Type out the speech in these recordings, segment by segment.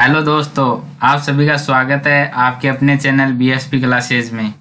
hello दोस्तों आप सभी का स्वागत है आपके अपने चैनल बी एस पी में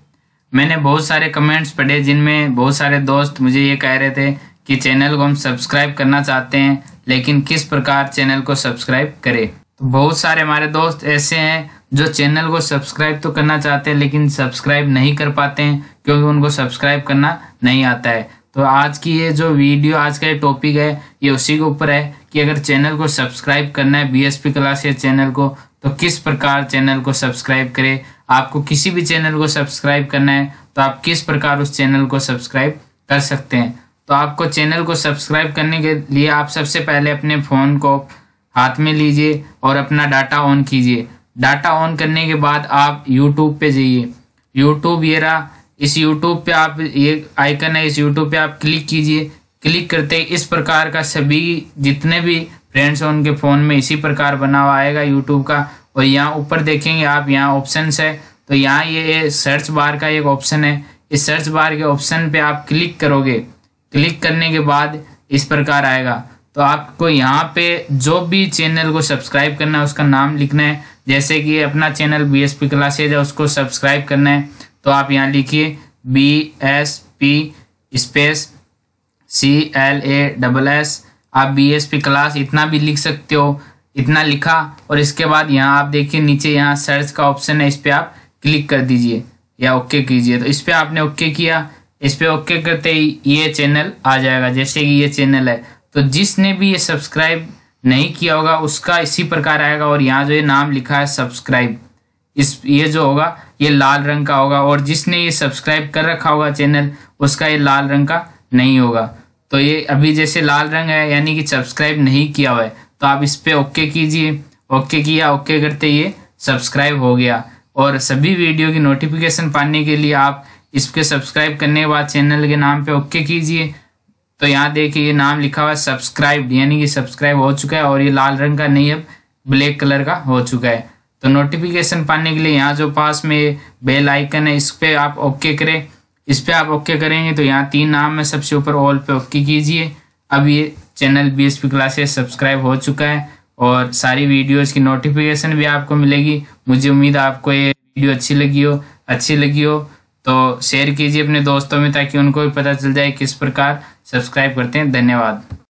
मैंने बहुत सारे कमेंट्स पढ़े जिनमें बहुत सारे दोस्त मुझे ये कह रहे थे कि चैनल को हम सब्सक्राइब करना चाहते हैं लेकिन किस प्रकार चैनल को सब्सक्राइब करें तो बहुत सारे हमारे दोस्त ऐसे हैं जो चैनल को सब्सक्राइब तो करना चाहते हैं लेकिन सब्सक्राइब नहीं कर पाते हैं क्योंकि उनको सब्सक्राइब करना नहीं आता है तो आज की ये जो वीडियो आज का ये टॉपिक है ये उसी के ऊपर है कि अगर चैनल को सब्सक्राइब करना है बीएसपी या चैनल को तो किस प्रकार चैनल को सब्सक्राइब करें आपको किसी भी चैनल को सब्सक्राइब करना है तो आप किस प्रकार उस चैनल को सब्सक्राइब कर सकते हैं तो आपको चैनल को सब्सक्राइब करने के लिए आप सबसे पहले अपने फ़ोन को हाथ में लीजिए और अपना डाटा ऑन कीजिए डाटा ऑन करने के बाद आप यूट्यूब पे जाइए यूट्यूब ये रहा इस यूट्यूब पे आप ये आइकन है इस यूट्यूब पे आप क्लिक कीजिए क्लिक करते इस प्रकार का सभी जितने भी फ्रेंड्स हैं उनके फ़ोन में इसी प्रकार बना हुआ आएगा यूट्यूब का और यहाँ ऊपर देखेंगे आप यहाँ ऑप्शन है तो यहाँ ये सर्च बार का एक ऑप्शन है इस सर्च बार के ऑप्शन पे आप क्लिक करोगे क्लिक करने के बाद इस प्रकार आएगा तो आपको यहाँ पे जो भी चैनल को सब्सक्राइब करना है उसका नाम लिखना है जैसे कि अपना channel B S P classes है उसको सब्सक्राइब करना है तो आप यहाँ लिखिए B S P space C L A double S आप बी एस पी क्लास इतना भी लिख सकते हो इतना लिखा और इसके बाद यहाँ आप देखिए नीचे यहाँ सर्च का ऑप्शन है इस पर आप क्लिक कर दीजिए या ओके कीजिए तो इस पर आपने ओके किया इस पर ओके करते ही ये चैनल आ जाएगा जैसे कि ये चैनल है तो जिसने भी ये सब्सक्राइब नहीं किया होगा उसका इसी प्रकार आएगा और यहाँ जो ये नाम लिखा है सब्सक्राइब इस ये जो होगा ये लाल रंग का होगा और जिसने ये सब्सक्राइब कर रखा होगा चैनल उसका ये लाल रंग का नहीं होगा तो ये अभी जैसे लाल रंग है यानी कि सब्सक्राइब नहीं किया हुआ है तो आप इस पर ओके कीजिए ओके किया ओके करते ये सब्सक्राइब हो गया और सभी वीडियो की नोटिफिकेशन पाने के लिए आप इसके सब्सक्राइब करने के बाद चैनल के नाम पे ओके कीजिए तो यहाँ देखिए ये नाम लिखा हुआ है सब्सक्राइब यानी कि सब्सक्राइब हो चुका है और ये लाल रंग का नहीं अब ब्लैक कलर का हो चुका है तो नोटिफिकेशन पाने के लिए यहाँ जो पास में बेल आइकन है इस पर आप ओके करें इस पर आप ओके करेंगे तो यहाँ तीन नाम है सबसे ऊपर ऑल पे ओके कीजिए अब ये channel B S P classes subscribe हो चुका है और सारी वीडियोस की नोटिफिकेशन भी आपको मिलेगी मुझे उम्मीद आपको ये वीडियो अच्छी लगी हो अच्छी लगी हो तो शेयर कीजिए अपने दोस्तों में ताकि उनको भी पता चल जाए किस प्रकार सब्सक्राइब करते हैं धन्यवाद